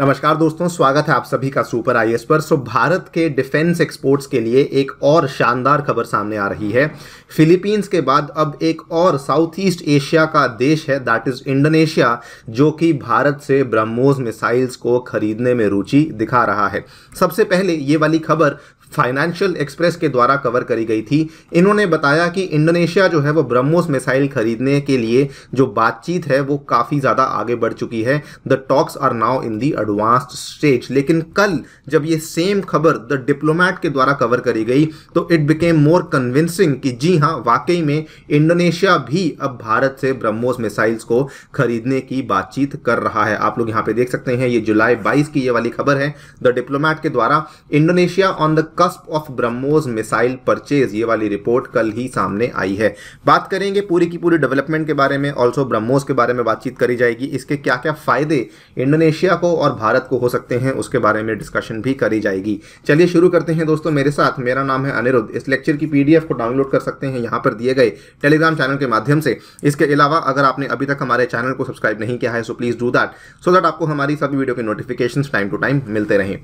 नमस्कार दोस्तों स्वागत है आप सभी का सुपर आई पर सो भारत के डिफेंस एक्सपोर्ट्स के लिए एक और शानदार खबर सामने आ रही है फिलीपींस के बाद अब एक और साउथ ईस्ट एशिया का देश है दैट इज इंडोनेशिया जो कि भारत से ब्रह्मोस मिसाइल्स को खरीदने में रुचि दिखा रहा है सबसे पहले ये वाली खबर फाइनेंशियल एक्सप्रेस के द्वारा कवर करी गई थी इन्होंने बताया कि इंडोनेशिया जो है वो ब्रह्मोस मिसाइल खरीदने के लिए जो बातचीत है वो काफ़ी ज़्यादा आगे बढ़ चुकी है the talks are now in the advanced stage लेकिन कल जब ये सेम खबर द डिप्लोमैट के द्वारा कवर करी गई तो इट बिकेम मोर कन्विंसिंग कि जी हाँ वाकई में इंडोनेशिया भी अब भारत से ब्रह्मोस मिसाइल्स को खरीदने की बातचीत कर रहा है आप लोग यहाँ पे देख सकते हैं ये जुलाई 22 की ये वाली खबर है द डिप्लोमैट के द्वारा Indonesia on the cusp of BrahMos missile purchase ये वाली रिपोर्ट कल ही सामने आई है बात करेंगे पूरी की पूरी डेवलपमेंट के बारे में ऑल्सो ब्रह्मोस के बारे में बातचीत करी जाएगी इसके क्या क्या फ़ायदे इंडोनेशिया को और भारत को हो सकते हैं उसके बारे में डिस्कशन भी करी जाएगी चलिए शुरू करते हैं दोस्तों मेरे साथ मेरा नाम है अनिरुद्ध इस लेक्चर की पीडीएफ को डाउनलोड कर सकते हैं यहाँ पर दिए गए टेलीग्राम चैनल के माध्यम से इसके अलावा अगर आपने अभी तक हमारे चैनल को सब्सक्राइब नहीं किया है so please do that so that आपको हमारी सभी वीडियो के नोटिफिकेशन टाइम टू टाइम मिलते रहें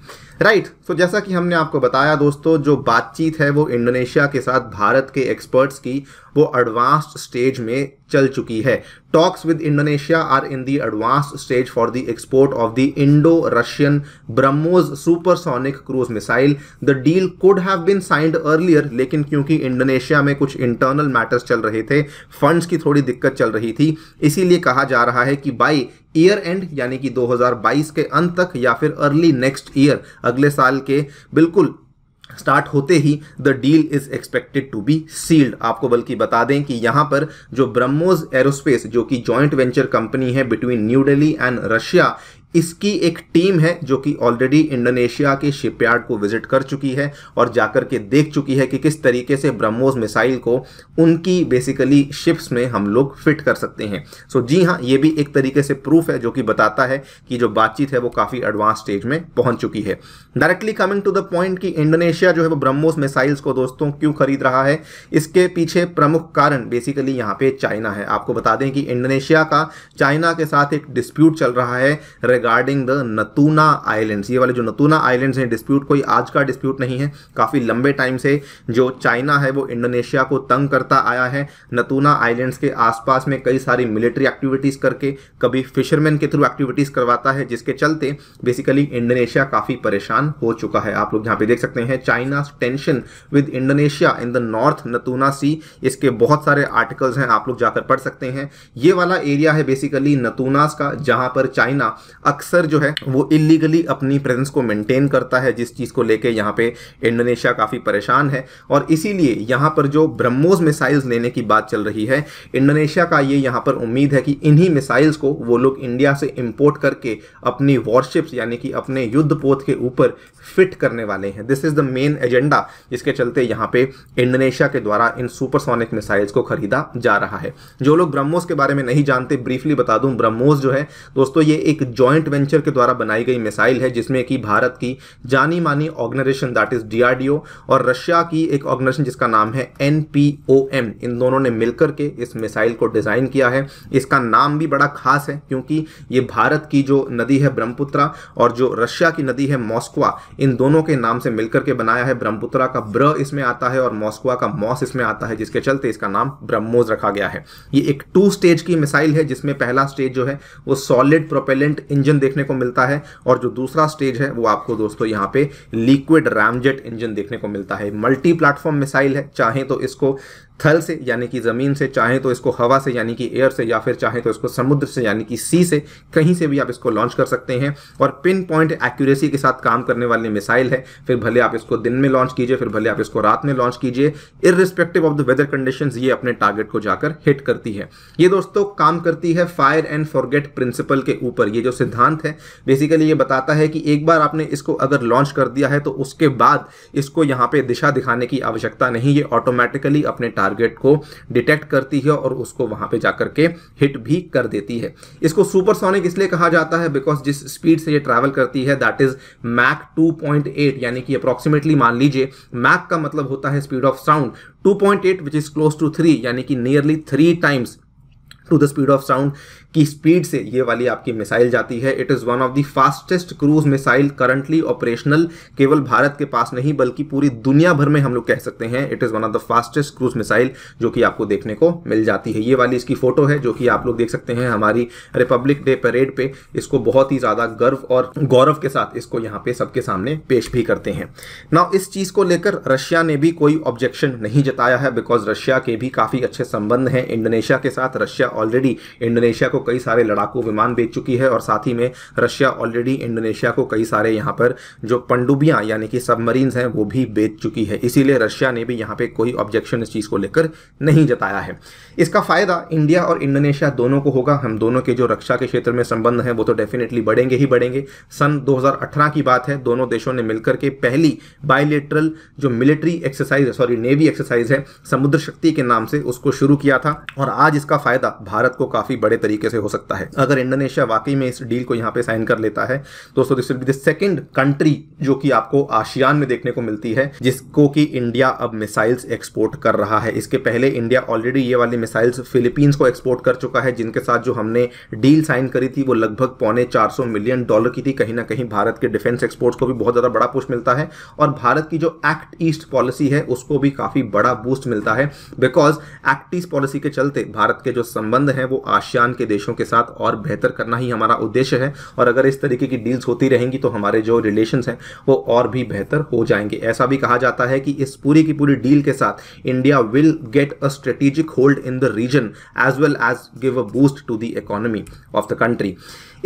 राइट right, सो so जैसा कि हमने आपको बताया दोस्तों जो बातचीत है वो इंडोनेशिया के साथ भारत के एक्सपर्ट्स की वो एडवांस्ड स्टेज में चल चुकी है talks with Indonesia are in the advanced stage for the export of the Indo Russian BrahMos supersonic cruise missile the deal could have been signed earlier लेकिन क्योंकि इंडोनेशिया में कुछ इंटरनल मैटर्स चल रहे थे फंड्स की थोड़ी दिक्कत चल रही थी इसीलिए कहा जा रहा है कि बाई ईयर एंड यानी कि 2022 के अंत तक या फिर अर्ली नेक्स्ट ईयर अगले साल के बिल्कुल स्टार्ट होते ही the deal is expected to be sealed आपको बल्कि बता दें कि यहां पर जो ब्रह्मोज एरोस्पेस जो कि जॉइंट वेंचर कंपनी है between new Delhi and Russia इसकी एक टीम है जो कि ऑलरेडी इंडोनेशिया के शिपयार्ड को विजिट कर चुकी है और जाकर के देख चुकी है कि किस तरीके से ब्रह्मोस मिसाइल को उनकी बेसिकली शिप्स में हम लोग फिट कर सकते हैं सो so, जी हाँ ये भी एक तरीके से प्रूफ है जो कि बताता है कि जो बातचीत है वो काफ़ी एडवांस स्टेज में पहुंच चुकी है directly coming to the point कि इंडोनेशिया जो है वो ब्रह्मोस मिसाइल्स को दोस्तों क्यों खरीद रहा है इसके पीछे प्रमुख कारण बेसिकली यहाँ पे चाइना है आपको बता दें कि इंडोनेशिया का चाइना के साथ एक डिस्प्यूट चल रहा है रिगार्डिंग द नतूना आइलैंड्स ये वाले जो नतूना आइलैंड्स हैं डिस्प्यूट कोई आज का डिस्प्यूट नहीं है काफ़ी लंबे टाइम से जो चाइना है वो इंडोनेशिया को तंग करता आया है नतूना आइलैंड्स के आसपास में कई सारी मिलिट्री एक्टिविटीज़ करके कभी फिशरमैन के थ्रू एक्टिविटीज़ करवाता है जिसके चलते बेसिकली इंडोनेशिया काफ़ी परेशान हो चुका है आप लोग यहाँ पे देख सकते हैं China tension with Indonesia in the North Natuna Sea इसके बहुत सारे आर्टिकल्स हैं आप लोग जाकर पढ़ सकते हैं ये वाला एरिया है बेसिकली नतूनास का जहाँ पर चाइना अक्सर जो है वो इलीगली अपनी प्रेजेंस को मेंटेन करता है जिस चीज़ को लेके यहाँ पे इंडोनेशिया काफ़ी परेशान है और इसीलिए यहाँ पर जो ब्रह्मोस मिसाइल्स लेने की बात चल रही है इंडोनेशिया का ये यहाँ पर उम्मीद है कि इन्हीं मिसाइल्स को वो लोग इंडिया से इम्पोर्ट करके अपनी वॉरशिप्स यानी कि अपने युद्ध पोत के ऊपर फिट करने वाले हैं this is the main agenda जिसके चलते यहाँ पे इंडोनेशिया के द्वारा इन सुपरसोनिक मिसाइल्स को खरीदा जा रहा है जो लोग ब्रह्मोस के बारे में नहीं जानते ब्रीफली बता दूं ब्रह्मोस जो है दोस्तों ये एक जॉइंट जॉइंट वेंचर के द्वारा बनाई गई मिसाइल है जिसमें कि भारत की जानी मानी ऑर्गेनाइजेशन दैट इज डीआरडीओ और रशिया की एक ऑर्गेनाइजेशन जिसका नाम है एन इन दोनों ने मिलकर के इस मिसाइल को डिज़ाइन किया है इसका नाम भी बड़ा खास है क्योंकि ये भारत की जो नदी है ब्रह्मपुत्रा और जो रशिया की नदी है मॉस्कवा इन दोनों के नाम से मिलकर के बनाया है ब्रह्मपुत्रा का ब्र इसमें आता है और मॉस्कवा का मॉस इसमें आता है जिसके चलते इसका नाम ब्रह्मोज रखा गया है ये एक टू स्टेज की मिसाइल है जिसमें पहला स्टेज जो है वो सॉलिड प्रोपेलेंट इंजन इंजन देखने को मिलता है और जो दूसरा स्टेज है वो आपको दोस्तों यहाँ पे लिक्विड रैमजेट इंजन देखने को मिलता है मल्टी प्लेटफॉर्म मिसाइल है चाहे तो इसको थल से यानी कि ज़मीन से चाहे तो इसको हवा से यानी कि एयर से या फिर चाहे तो इसको समुद्र से यानी कि सी से कहीं से भी आप इसको लॉन्च कर सकते हैं और पिन पॉइंट एक्यूरेसी के साथ काम करने वाली मिसाइल है फिर भले आप इसको दिन में लॉन्च कीजिए फिर भले आप इसको रात में लॉन्च कीजिए irrespective of the weather condition ये अपने टारगेट को जाकर हिट करती है ये दोस्तों काम करती है फायर एंड फॉरगेट प्रिंसिपल के ऊपर ये जो सिद्धांत है बेसिकली ये बताता है कि एक बार आपने इसको अगर लॉन्च कर दिया है तो उसके बाद इसको यहाँ पे दिशा दिखाने की आवश्यकता नहीं ये ऑटोमेटिकली अपने टारगेट टारगेट को डिटेक्ट करती है और उसको वहां पे जाकर के हिट भी कर देती है इसको सुपरसोनिक इसलिए कहा जाता है बिकॉज जिस स्पीड से ये ट्रैवल करती है दैट इज मैक 2.8 यानी कि अप्रोक्सीमेटली मान लीजिए मैक का मतलब होता है speed of sound 2.8 point which is close to three यानी कि nearly three times to the speed of sound की स्पीड से ये वाली आपकी मिसाइल जाती है it is one of the fastest cruise missile currently operational केवल भारत के पास नहीं बल्कि पूरी दुनिया भर में हम लोग कह सकते हैं it is one of the fastest cruise missile जो कि आपको देखने को मिल जाती है ये वाली इसकी फोटो है जो कि आप लोग देख सकते हैं हमारी रिपब्लिक डे परेड पे इसको बहुत ही ज़्यादा गर्व और गौरव के साथ इसको यहाँ पे सबके सामने पेश भी करते हैं ना इस चीज़ को लेकर रशिया ने भी कोई ऑब्जेक्शन नहीं जताया है बिकॉज रशिया के भी काफ़ी अच्छे संबंध हैं इंडोनेशिया के साथ रशिया ऑलरेडी इंडोनेशिया को कई सारे लड़ाकू विमान बेच चुकी है और साथ ही में रशिया ऑलरेडी इंडोनेशिया को कई सारे यहाँ पर जो पनडुब्बियाँ यानी कि सबमरीन हैं वो भी बेच चुकी है इसीलिए रशिया ने भी यहाँ पर कोई ऑब्जेक्शन इस चीज़ को लेकर नहीं जताया है इसका फ़ायदा इंडिया और इंडोनेशिया दोनों को होगा हम दोनों के जो रक्षा के क्षेत्र में संबंध हैं वो तो डेफिनेटली बढ़ेंगे ही बढ़ेंगे सन 2018 की बात है दोनों देशों ने मिलकर के पहली बायलेटरल जो military exercise sorry navy exercise है समुद्र शक्ति के नाम से उसको शुरू किया था और आज इसका फायदा भारत को काफ़ी बड़े तरीके से हो सकता है अगर इंडोनेशिया वाकई में इस डील को यहाँ पे साइन कर लेता है दोस्तों this will be the second country जो कि आपको आशियान में देखने को मिलती है जिसको कि इंडिया अब मिसाइल्स एक्सपोर्ट कर रहा है इसके पहले इंडिया ऑलरेडी ये वाली मिसाइल्स फिलीपींस को एक्सपोर्ट कर चुका है जिनके साथ जो हमने डील साइन करी थी वो लगभग पौने चार मिलियन डॉलर की थी कहीं ना कहीं भारत के डिफेंस एक्सपोर्ट्स को भी बहुत ज़्यादा बड़ा पुष्ट मिलता है और भारत की जो एक्ट ईस्ट पॉलिसी है उसको भी काफ़ी बड़ा बूस्ट मिलता है बिकॉज एक्ट ईस्ट पॉलिसी के चलते भारत के जो संबंध संबंध हैं वो आसियान के देशों के साथ और बेहतर करना ही हमारा उद्देश्य है और अगर इस तरीके की डील्स होती रहेंगी तो हमारे जो रिलेशन हैं वो और भी बेहतर हो जाएंगे ऐसा भी कहा जाता है कि इस पूरी की पूरी डील के साथ India will get a strategic hold in the region as well as give a boost to the economy of the country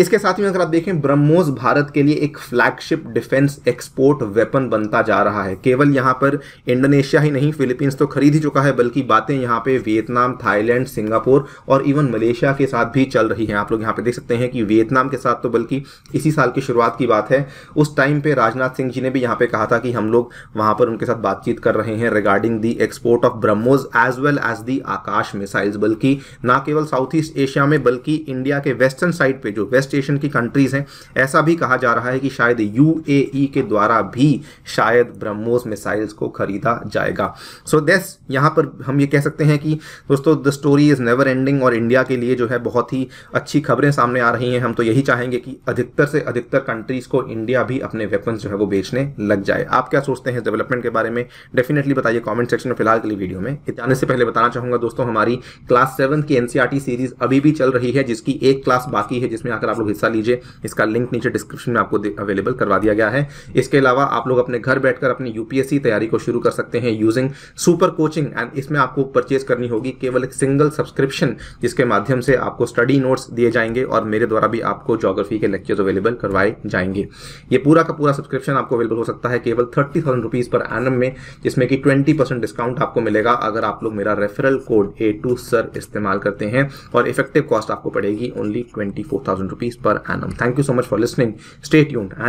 इसके साथ ही अगर आप देखें ब्रह्मोस भारत के लिए एक फ्लैगशिप डिफेंस एक्सपोर्ट वेपन बनता जा रहा है केवल यहां पर इंडोनेशिया ही नहीं फिलीपींस तो खरीद ही चुका है बल्कि बातें यहां पे वियतनाम थाईलैंड सिंगापुर और इवन मलेशिया के साथ भी चल रही हैं आप लोग यहां पे देख सकते हैं कि वियतनाम के साथ तो बल्कि इसी साल की शुरुआत की बात है उस टाइम पे राजनाथ सिंह जी ने भी यहाँ पर कहा था कि हम लोग वहाँ पर उनके साथ बातचीत कर रहे हैं regarding the export of BrahMos as well as the Akash missiles बल्कि ना केवल साउथ ईस्ट एशिया में बल्कि इंडिया के वेस्टर्न साइड पे जो वेस्ट स्टेशन की कंट्रीज़ हैं ऐसा भी कहा जा रहा है कि शायद यूएई e के द्वारा भी शायद ब्रह्मोस मिसाइल्स को खरीदा जाएगा सो so दिस यहाँ पर हम ये कह सकते हैं कि दोस्तों the story is never ending और इंडिया के लिए जो है बहुत ही अच्छी खबरें सामने आ रही हैं हम तो यही चाहेंगे कि अधिकतर से अधिकतर कंट्रीज़ को इंडिया भी अपने वेपन्स जो है वो बेचने लग जाए आप क्या सोचते हैं डेवलपमेंट के बारे में डेफिनेटली बताइए कमेंट सेक्शन में फिलहाल के लिए वीडियो में जाने से पहले बताना चाहूँगा दोस्तों हमारी क्लास सेवन की एनसीआरटी सीरीज e अभी भी चल रही है जिसकी एक क्लास बाकी है जिसमें आकर जाकर आप लोग हिस्सा लीजिए इसका लिंक नीचे डिस्क्रिप्शन में आपको अवेलेबल करवा दिया गया है इसके अलावा आप लोग अपने घर बैठकर अपनी यूपीएससी तैयारी को शुरू कर सकते हैं यूजिंग सुपर कोचिंग एंड इसमें आपको परचेज करनी होगी केवल एक सिंगल सब्सक्रिप्शन जिसके माध्यम से आपको स्टडी नोट्स दिए जाएंगे और मेरे द्वारा भी आपको जोग्राफी के लेक्चर्स अवेलेबल करवाए जाएंगे ये पूरा का पूरा सब्सक्रिप्शन आपको अवेलेबल हो सकता है केवल थर्टी थाउजेंड रुपीज़ पर एनम में जिसमें कि ट्वेंटी परसेंट डिस्काउंट आपको मिलेगा अगर आप लोग मेरा referral code A two sir इस्तेमाल करते हैं और इफेक्टिव कॉस्ट आपको पड़ेगी only twenty four thousand rupees per annum. Thank you so much for listening. Stay tuned and